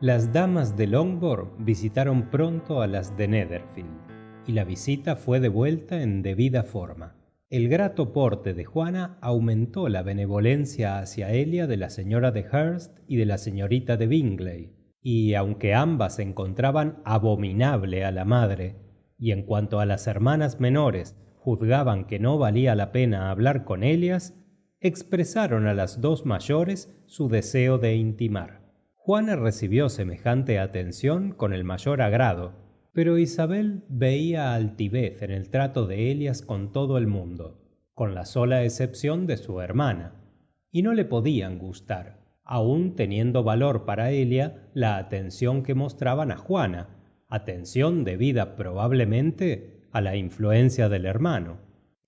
Las damas de Longbourn visitaron pronto a las de Netherfield, y la visita fue devuelta en debida forma. El grato porte de Juana aumentó la benevolencia hacia Elia de la señora de Hurst y de la señorita de Bingley, y aunque ambas se encontraban abominable a la madre, y en cuanto a las hermanas menores juzgaban que no valía la pena hablar con ellas, expresaron a las dos mayores su deseo de intimar juana recibió semejante atención con el mayor agrado pero isabel veía altivez en el trato de elias con todo el mundo con la sola excepción de su hermana y no le podían gustar aun teniendo valor para Elia la atención que mostraban a juana atención debida probablemente a la influencia del hermano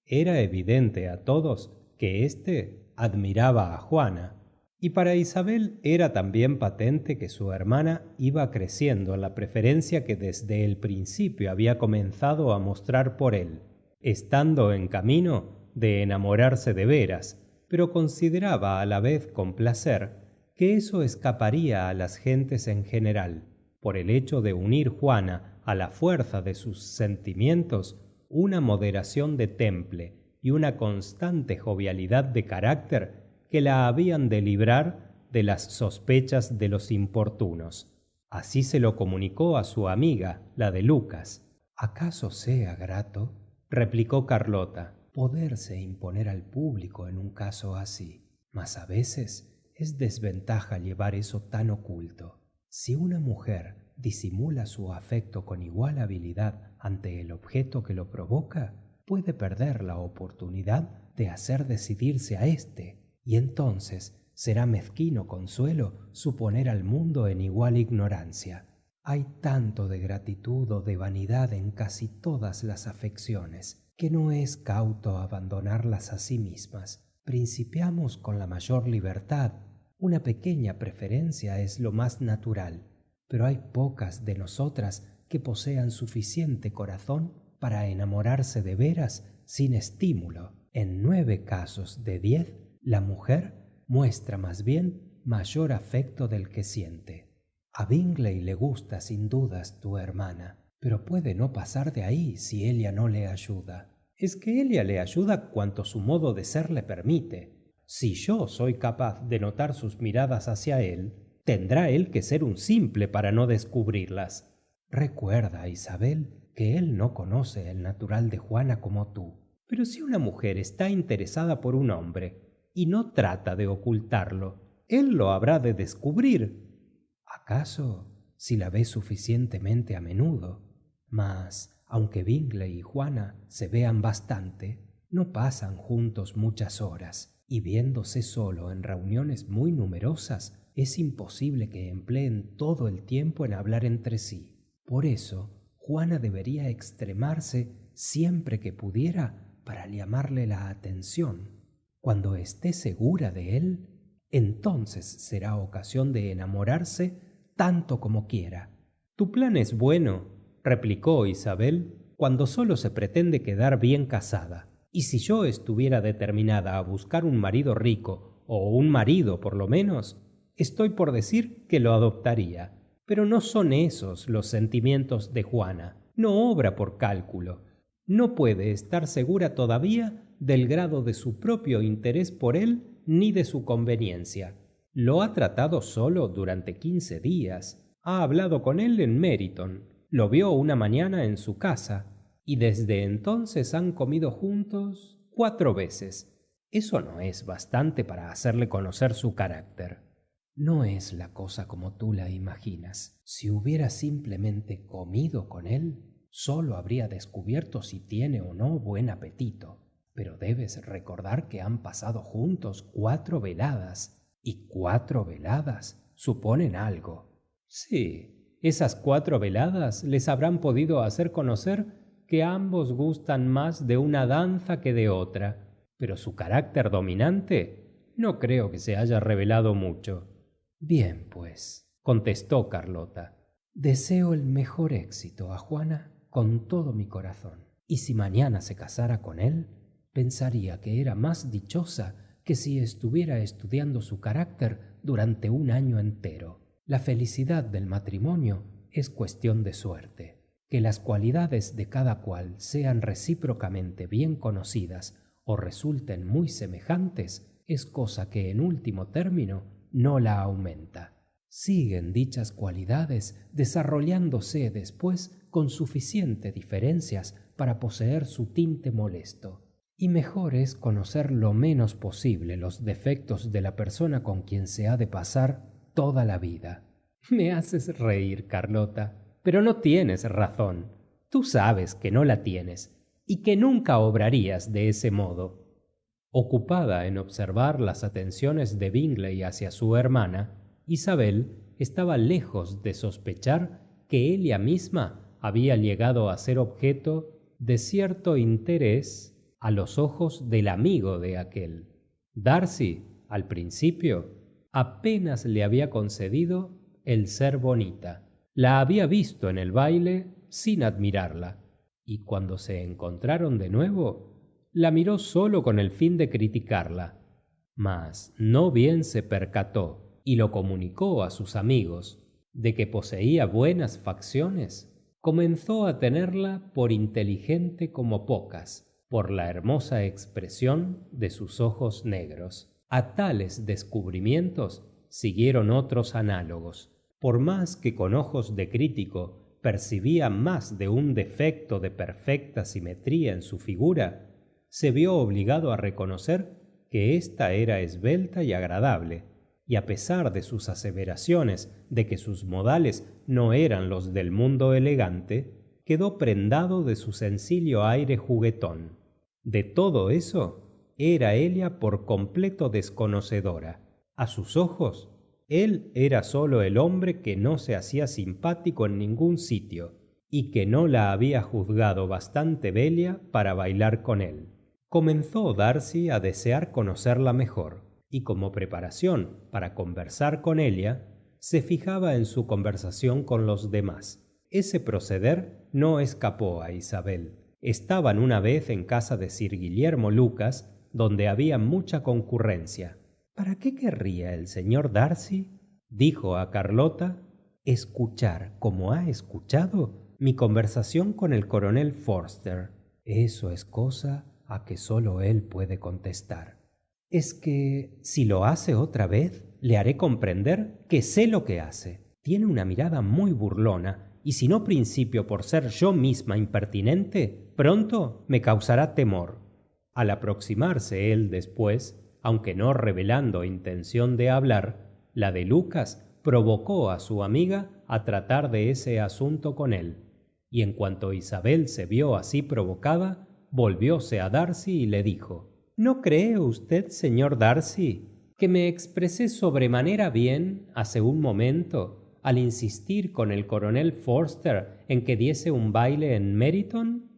era evidente a todos que éste admiraba a Juana, y para Isabel era también patente que su hermana iba creciendo en la preferencia que desde el principio había comenzado a mostrar por él, estando en camino de enamorarse de veras, pero consideraba a la vez con placer que eso escaparía a las gentes en general, por el hecho de unir Juana a la fuerza de sus sentimientos una moderación de temple y una constante jovialidad de carácter que la habían de librar de las sospechas de los importunos. Así se lo comunicó a su amiga, la de Lucas. ¿Acaso sea grato? replicó Carlota, poderse imponer al público en un caso así. Mas a veces es desventaja llevar eso tan oculto. Si una mujer disimula su afecto con igual habilidad ante el objeto que lo provoca, puede perder la oportunidad de hacer decidirse a éste, y entonces será mezquino consuelo suponer al mundo en igual ignorancia. Hay tanto de gratitud o de vanidad en casi todas las afecciones, que no es cauto abandonarlas a sí mismas. Principiamos con la mayor libertad. Una pequeña preferencia es lo más natural, pero hay pocas de nosotras que posean suficiente corazón para enamorarse de veras sin estímulo. En nueve casos de diez, la mujer muestra más bien mayor afecto del que siente. A Bingley le gusta sin dudas tu hermana, pero puede no pasar de ahí si ella no le ayuda. Es que ella le ayuda cuanto su modo de ser le permite. Si yo soy capaz de notar sus miradas hacia él, tendrá él que ser un simple para no descubrirlas. Recuerda, Isabel, él no conoce el natural de Juana como tú. Pero si una mujer está interesada por un hombre y no trata de ocultarlo, él lo habrá de descubrir. ¿Acaso si la ve suficientemente a menudo? Mas, aunque Bingley y Juana se vean bastante, no pasan juntos muchas horas, y viéndose solo en reuniones muy numerosas, es imposible que empleen todo el tiempo en hablar entre sí. Por eso, Juana debería extremarse siempre que pudiera para llamarle la atención. Cuando esté segura de él, entonces será ocasión de enamorarse tanto como quiera. Tu plan es bueno, replicó Isabel, cuando solo se pretende quedar bien casada. Y si yo estuviera determinada a buscar un marido rico, o un marido por lo menos, estoy por decir que lo adoptaría. Pero no son esos los sentimientos de Juana. No obra por cálculo. No puede estar segura todavía del grado de su propio interés por él ni de su conveniencia. Lo ha tratado solo durante quince días. Ha hablado con él en Meriton. Lo vio una mañana en su casa. Y desde entonces han comido juntos cuatro veces. Eso no es bastante para hacerle conocer su carácter. No es la cosa como tú la imaginas. Si hubiera simplemente comido con él, solo habría descubierto si tiene o no buen apetito. Pero debes recordar que han pasado juntos cuatro veladas, y cuatro veladas suponen algo. Sí, esas cuatro veladas les habrán podido hacer conocer que ambos gustan más de una danza que de otra, pero su carácter dominante no creo que se haya revelado mucho. Bien, pues, contestó Carlota. Deseo el mejor éxito a Juana con todo mi corazón, y si mañana se casara con él, pensaría que era más dichosa que si estuviera estudiando su carácter durante un año entero. La felicidad del matrimonio es cuestión de suerte. Que las cualidades de cada cual sean recíprocamente bien conocidas o resulten muy semejantes es cosa que en último término no la aumenta. Siguen dichas cualidades desarrollándose después con suficiente diferencias para poseer su tinte molesto. Y mejor es conocer lo menos posible los defectos de la persona con quien se ha de pasar toda la vida. Me haces reír, Carlota, pero no tienes razón. Tú sabes que no la tienes y que nunca obrarías de ese modo. Ocupada en observar las atenciones de Bingley hacia su hermana, Isabel estaba lejos de sospechar que ella misma había llegado a ser objeto de cierto interés a los ojos del amigo de aquel. Darcy, al principio, apenas le había concedido el ser bonita. La había visto en el baile sin admirarla, y cuando se encontraron de nuevo, la miró solo con el fin de criticarla. Mas no bien se percató y lo comunicó a sus amigos de que poseía buenas facciones, comenzó a tenerla por inteligente como pocas, por la hermosa expresión de sus ojos negros. A tales descubrimientos siguieron otros análogos. Por más que con ojos de crítico percibía más de un defecto de perfecta simetría en su figura, se vio obligado a reconocer que ésta era esbelta y agradable, y a pesar de sus aseveraciones de que sus modales no eran los del mundo elegante, quedó prendado de su sencillo aire juguetón. De todo eso era Elia por completo desconocedora. A sus ojos, él era solo el hombre que no se hacía simpático en ningún sitio y que no la había juzgado bastante Belia para bailar con él comenzó darcy a desear conocerla mejor y como preparación para conversar con ella se fijaba en su conversación con los demás ese proceder no escapó a isabel estaban una vez en casa de sir guillermo lucas donde había mucha concurrencia para qué querría el señor darcy dijo a carlota escuchar como ha escuchado mi conversación con el coronel forster eso es cosa a que sólo él puede contestar. Es que, si lo hace otra vez, le haré comprender que sé lo que hace. Tiene una mirada muy burlona, y si no principio por ser yo misma impertinente, pronto me causará temor. Al aproximarse él después, aunque no revelando intención de hablar, la de Lucas provocó a su amiga a tratar de ese asunto con él, y en cuanto Isabel se vio así provocada, volvióse a darcy y le dijo no cree usted señor darcy que me expresé sobremanera bien hace un momento al insistir con el coronel forster en que diese un baile en meryton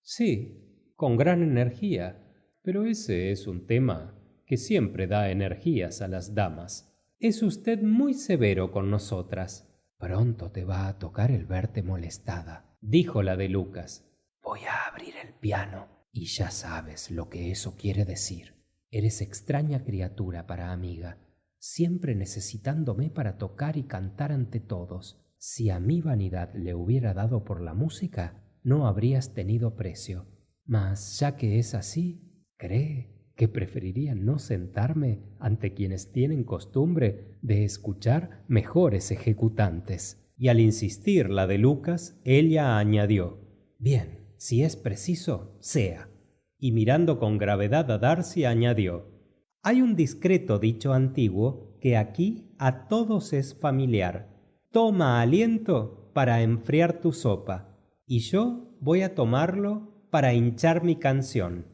sí con gran energía pero ese es un tema que siempre da energías a las damas es usted muy severo con nosotras pronto te va a tocar el verte molestada dijo la de lucas Voy a abrir el piano y ya sabes lo que eso quiere decir. Eres extraña criatura para amiga, siempre necesitándome para tocar y cantar ante todos. Si a mi vanidad le hubiera dado por la música, no habrías tenido precio. Mas ya que es así, cree que preferiría no sentarme ante quienes tienen costumbre de escuchar mejores ejecutantes. Y al insistir la de Lucas, ella añadió Bien, si es preciso, sea. Y mirando con gravedad a Darcy, añadió Hay un discreto dicho antiguo que aquí a todos es familiar. Toma aliento para enfriar tu sopa, y yo voy a tomarlo para hinchar mi canción.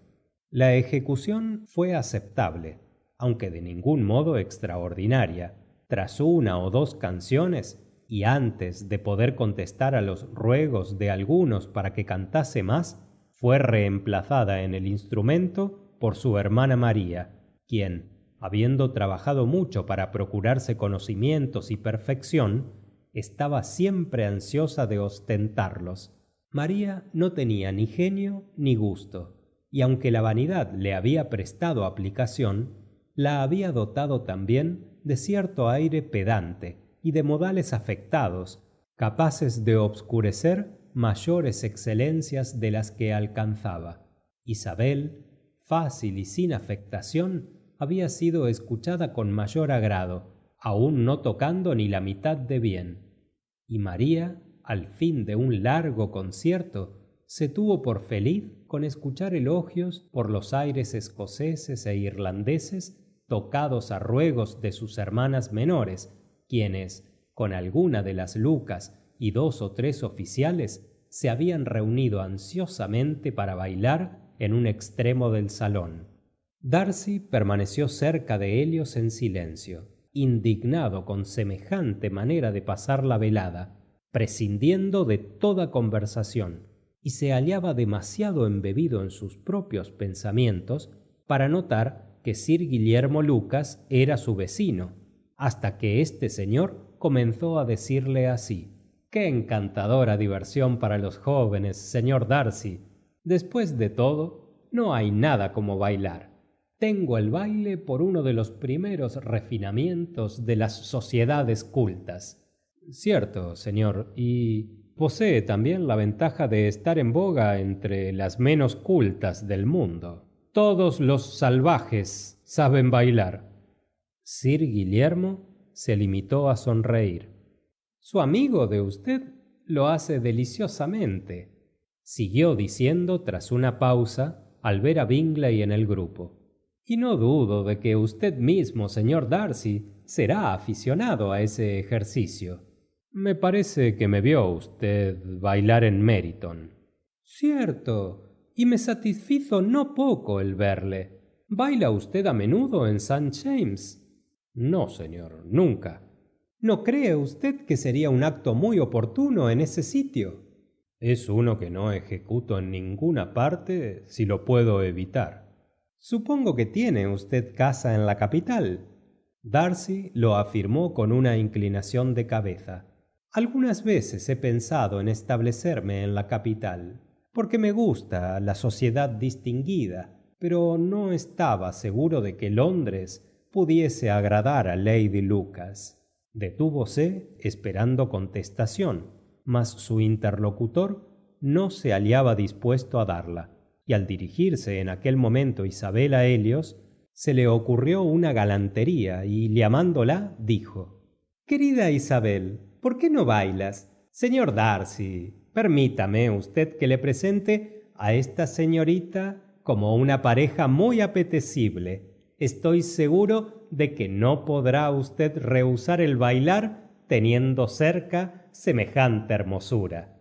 La ejecución fue aceptable, aunque de ningún modo extraordinaria. Tras una o dos canciones, y antes de poder contestar a los ruegos de algunos para que cantase más, fue reemplazada en el instrumento por su hermana María, quien, habiendo trabajado mucho para procurarse conocimientos y perfección, estaba siempre ansiosa de ostentarlos. María no tenía ni genio ni gusto, y aunque la vanidad le había prestado aplicación, la había dotado también de cierto aire pedante, y de modales afectados, capaces de obscurecer mayores excelencias de las que alcanzaba. Isabel, fácil y sin afectación, había sido escuchada con mayor agrado, aun no tocando ni la mitad de bien. Y María, al fin de un largo concierto, se tuvo por feliz con escuchar elogios por los aires escoceses e irlandeses tocados a ruegos de sus hermanas menores, quienes, con alguna de las lucas y dos o tres oficiales, se habían reunido ansiosamente para bailar en un extremo del salón. Darcy permaneció cerca de Helios en silencio, indignado con semejante manera de pasar la velada, prescindiendo de toda conversación, y se hallaba demasiado embebido en sus propios pensamientos para notar que Sir Guillermo Lucas era su vecino hasta que este señor comenzó a decirle así Qué encantadora diversión para los jóvenes, señor Darcy. Después de todo, no hay nada como bailar. Tengo el baile por uno de los primeros refinamientos de las sociedades cultas. Cierto, señor, y posee también la ventaja de estar en boga entre las menos cultas del mundo. Todos los salvajes saben bailar Sir Guillermo se limitó a sonreír. Su amigo de usted lo hace deliciosamente, siguió diciendo tras una pausa al ver a Bingley en el grupo. Y no dudo de que usted mismo, señor Darcy, será aficionado a ese ejercicio. Me parece que me vio usted bailar en Meriton. Cierto, y me satisfizo no poco el verle. ¿Baila usted a menudo en St. James? No, señor, nunca. ¿No cree usted que sería un acto muy oportuno en ese sitio? Es uno que no ejecuto en ninguna parte si lo puedo evitar. Supongo que tiene usted casa en la capital. Darcy lo afirmó con una inclinación de cabeza. Algunas veces he pensado en establecerme en la capital, porque me gusta la sociedad distinguida, pero no estaba seguro de que Londres pudiese agradar a lady lucas detúvose esperando contestación mas su interlocutor no se hallaba dispuesto a darla y al dirigirse en aquel momento isabel a Helios se le ocurrió una galantería y llamándola dijo querida isabel por qué no bailas señor darcy permítame usted que le presente a esta señorita como una pareja muy apetecible estoy seguro de que no podrá usted rehusar el bailar teniendo cerca semejante hermosura.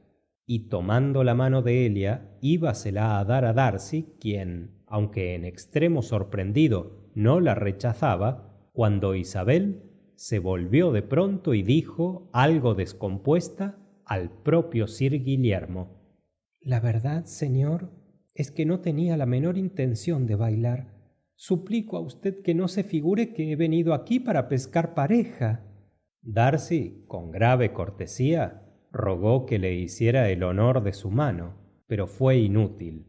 Y tomando la mano de Elia, íbasela a dar a Darcy, quien, aunque en extremo sorprendido, no la rechazaba, cuando Isabel se volvió de pronto y dijo, algo descompuesta, al propio sir Guillermo. La verdad, señor, es que no tenía la menor intención de bailar Suplico a usted que no se figure que he venido aquí para pescar pareja. Darcy, con grave cortesía, rogó que le hiciera el honor de su mano, pero fue inútil.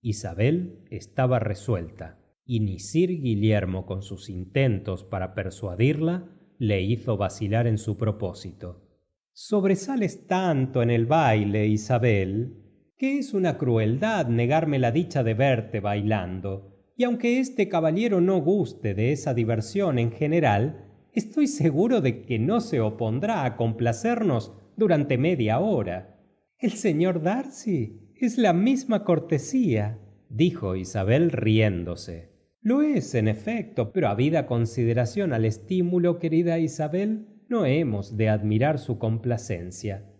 Isabel estaba resuelta, y ni Sir Guillermo con sus intentos para persuadirla le hizo vacilar en su propósito. Sobresales tanto en el baile, Isabel, que es una crueldad negarme la dicha de verte bailando y aunque este caballero no guste de esa diversión en general, estoy seguro de que no se opondrá a complacernos durante media hora. El señor Darcy es la misma cortesía, dijo Isabel riéndose. Lo es, en efecto, pero habida consideración al estímulo, querida Isabel, no hemos de admirar su complacencia.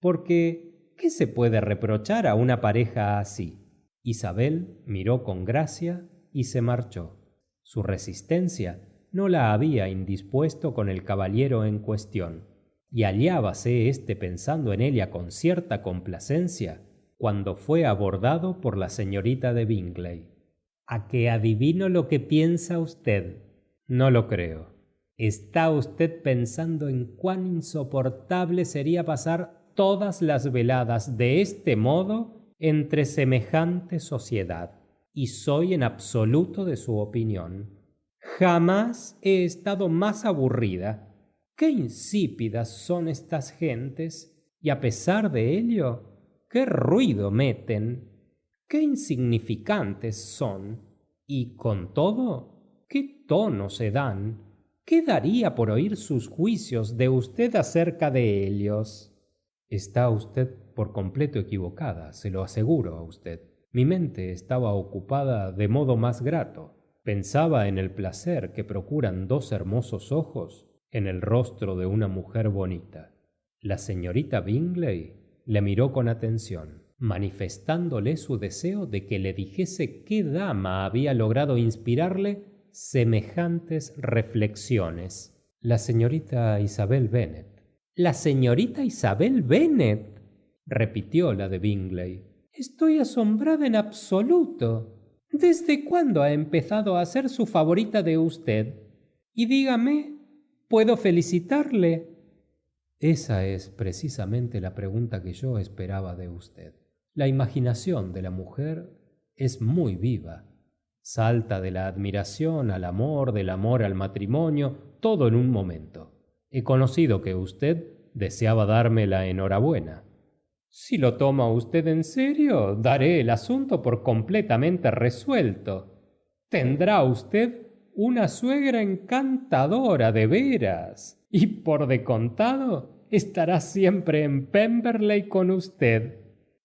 Porque, ¿qué se puede reprochar a una pareja así? Isabel miró con gracia y se marchó. Su resistencia no la había indispuesto con el caballero en cuestión, y hallábase éste pensando en ella con cierta complacencia cuando fue abordado por la señorita de Bingley. A que adivino lo que piensa usted. No lo creo. Está usted pensando en cuán insoportable sería pasar todas las veladas de este modo entre semejante sociedad y soy en absoluto de su opinión. Jamás he estado más aburrida. Qué insípidas son estas gentes y a pesar de ello, qué ruido meten, qué insignificantes son y con todo, qué tono se dan. ¿Qué daría por oír sus juicios de usted acerca de ellos? Está usted por completo equivocada, se lo aseguro a usted mi mente estaba ocupada de modo más grato. Pensaba en el placer que procuran dos hermosos ojos en el rostro de una mujer bonita. La señorita Bingley le miró con atención, manifestándole su deseo de que le dijese qué dama había logrado inspirarle semejantes reflexiones. La señorita Isabel Bennet. La señorita Isabel Bennet. repitió la de Bingley Estoy asombrada en absoluto. ¿Desde cuándo ha empezado a ser su favorita de usted? Y dígame, ¿puedo felicitarle? Esa es precisamente la pregunta que yo esperaba de usted. La imaginación de la mujer es muy viva. Salta de la admiración al amor, del amor al matrimonio, todo en un momento. He conocido que usted deseaba darme la enhorabuena. Si lo toma usted en serio, daré el asunto por completamente resuelto. Tendrá usted una suegra encantadora de veras, y por de contado estará siempre en Pemberley con usted.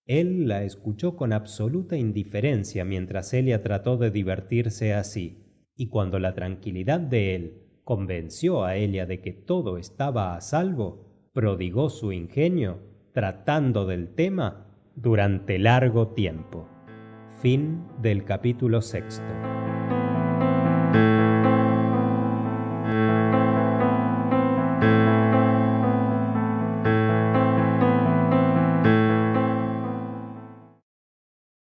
Él la escuchó con absoluta indiferencia mientras elia trató de divertirse así, y cuando la tranquilidad de él convenció a Elia de que todo estaba a salvo, prodigó su ingenio tratando del tema durante largo tiempo. Fin del capítulo sexto.